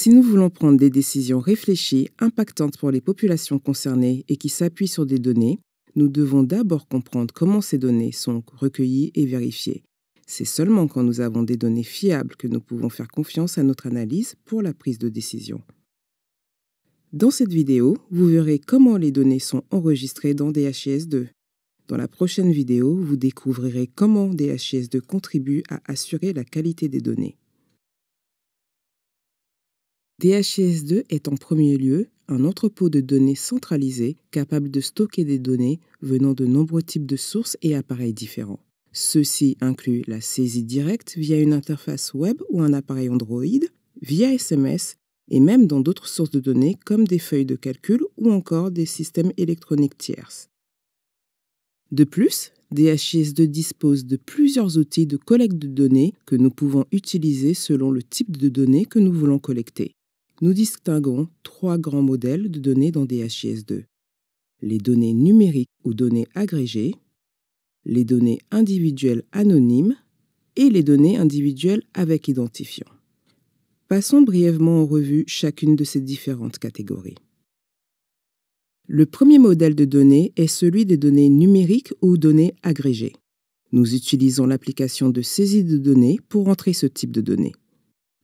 Si nous voulons prendre des décisions réfléchies, impactantes pour les populations concernées et qui s'appuient sur des données, nous devons d'abord comprendre comment ces données sont recueillies et vérifiées. C'est seulement quand nous avons des données fiables que nous pouvons faire confiance à notre analyse pour la prise de décision. Dans cette vidéo, vous verrez comment les données sont enregistrées dans DHIS2. Dans la prochaine vidéo, vous découvrirez comment DHIS2 contribue à assurer la qualité des données dhis 2 est en premier lieu un entrepôt de données centralisé capable de stocker des données venant de nombreux types de sources et appareils différents. Ceci inclut la saisie directe via une interface web ou un appareil Android, via SMS et même dans d'autres sources de données comme des feuilles de calcul ou encore des systèmes électroniques tierces. De plus, DHIS2 dispose de plusieurs outils de collecte de données que nous pouvons utiliser selon le type de données que nous voulons collecter nous distinguons trois grands modèles de données dans DHIS2. Les données numériques ou données agrégées, les données individuelles anonymes et les données individuelles avec identifiant. Passons brièvement en revue chacune de ces différentes catégories. Le premier modèle de données est celui des données numériques ou données agrégées. Nous utilisons l'application de saisie de données pour entrer ce type de données.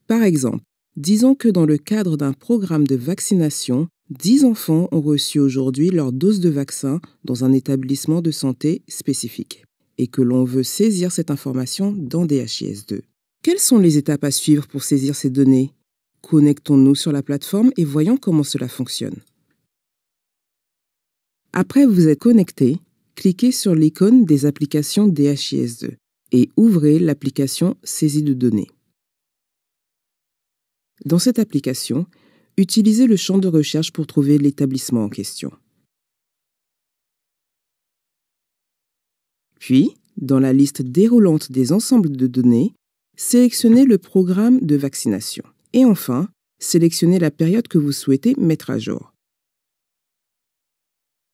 Par exemple, Disons que dans le cadre d'un programme de vaccination, 10 enfants ont reçu aujourd'hui leur dose de vaccin dans un établissement de santé spécifique et que l'on veut saisir cette information dans DHIS2. Quelles sont les étapes à suivre pour saisir ces données Connectons-nous sur la plateforme et voyons comment cela fonctionne. Après vous êtes connecté, cliquez sur l'icône des applications DHIS2 et ouvrez l'application Saisie de données. Dans cette application, utilisez le champ de recherche pour trouver l'établissement en question. Puis, dans la liste déroulante des ensembles de données, sélectionnez le programme de vaccination. Et enfin, sélectionnez la période que vous souhaitez mettre à jour.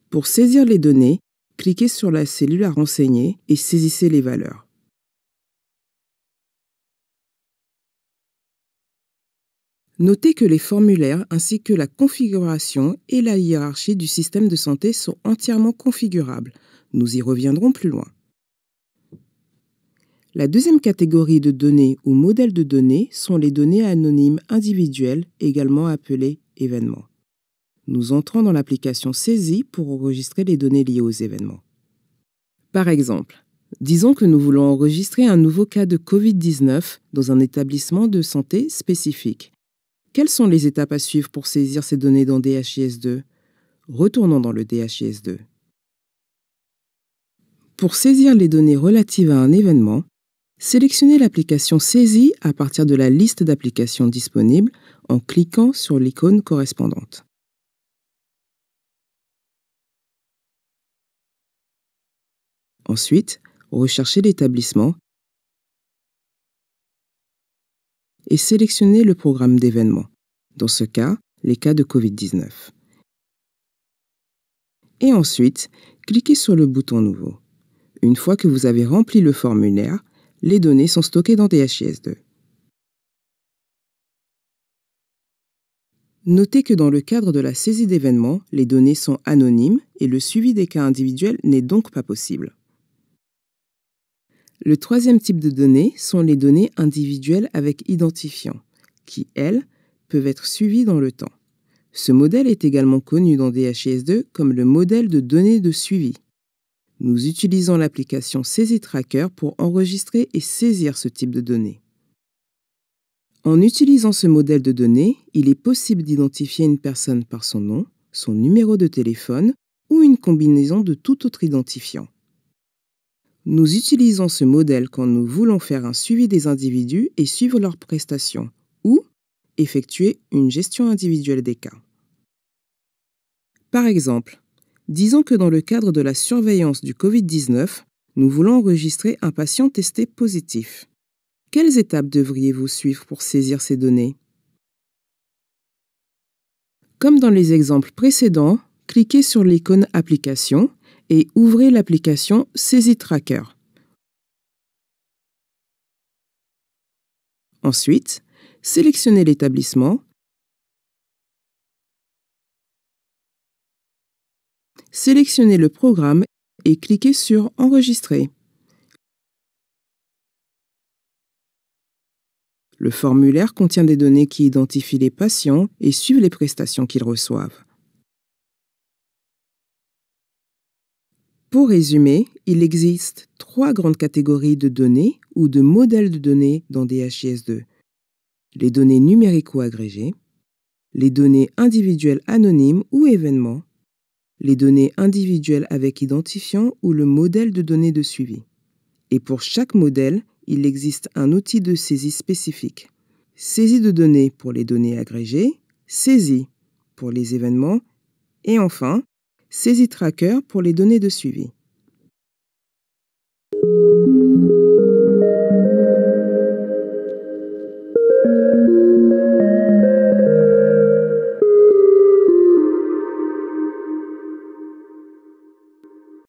Pour saisir les données, cliquez sur la cellule à renseigner et saisissez les valeurs. Notez que les formulaires ainsi que la configuration et la hiérarchie du système de santé sont entièrement configurables. Nous y reviendrons plus loin. La deuxième catégorie de données ou modèles de données sont les données anonymes individuelles, également appelées événements. Nous entrons dans l'application Saisie pour enregistrer les données liées aux événements. Par exemple, disons que nous voulons enregistrer un nouveau cas de COVID-19 dans un établissement de santé spécifique. Quelles sont les étapes à suivre pour saisir ces données dans DHIS2 Retournons dans le DHIS2. Pour saisir les données relatives à un événement, sélectionnez l'application Saisie à partir de la liste d'applications disponibles en cliquant sur l'icône correspondante. Ensuite, recherchez l'établissement et sélectionnez le programme d'événements, dans ce cas, les cas de COVID-19. Et ensuite, cliquez sur le bouton Nouveau. Une fois que vous avez rempli le formulaire, les données sont stockées dans DHIS2. Notez que dans le cadre de la saisie d'événements, les données sont anonymes et le suivi des cas individuels n'est donc pas possible. Le troisième type de données sont les données individuelles avec identifiant, qui, elles, peuvent être suivies dans le temps. Ce modèle est également connu dans dhs 2 comme le modèle de données de suivi. Nous utilisons l'application SaisiTracker Tracker pour enregistrer et saisir ce type de données. En utilisant ce modèle de données, il est possible d'identifier une personne par son nom, son numéro de téléphone ou une combinaison de tout autre identifiant. Nous utilisons ce modèle quand nous voulons faire un suivi des individus et suivre leurs prestations ou effectuer une gestion individuelle des cas. Par exemple, disons que dans le cadre de la surveillance du Covid-19, nous voulons enregistrer un patient testé positif. Quelles étapes devriez-vous suivre pour saisir ces données Comme dans les exemples précédents, cliquez sur l'icône Application et ouvrez l'application Saisie Tracker. Ensuite, sélectionnez l'établissement, sélectionnez le programme et cliquez sur Enregistrer. Le formulaire contient des données qui identifient les patients et suivent les prestations qu'ils reçoivent. Pour résumer, il existe trois grandes catégories de données ou de modèles de données dans DHIS2. Les données numériques ou agrégées, les données individuelles anonymes ou événements, les données individuelles avec identifiant ou le modèle de données de suivi. Et pour chaque modèle, il existe un outil de saisie spécifique. Saisie de données pour les données agrégées, saisie pour les événements, et enfin, saisie Tracker pour les données de suivi.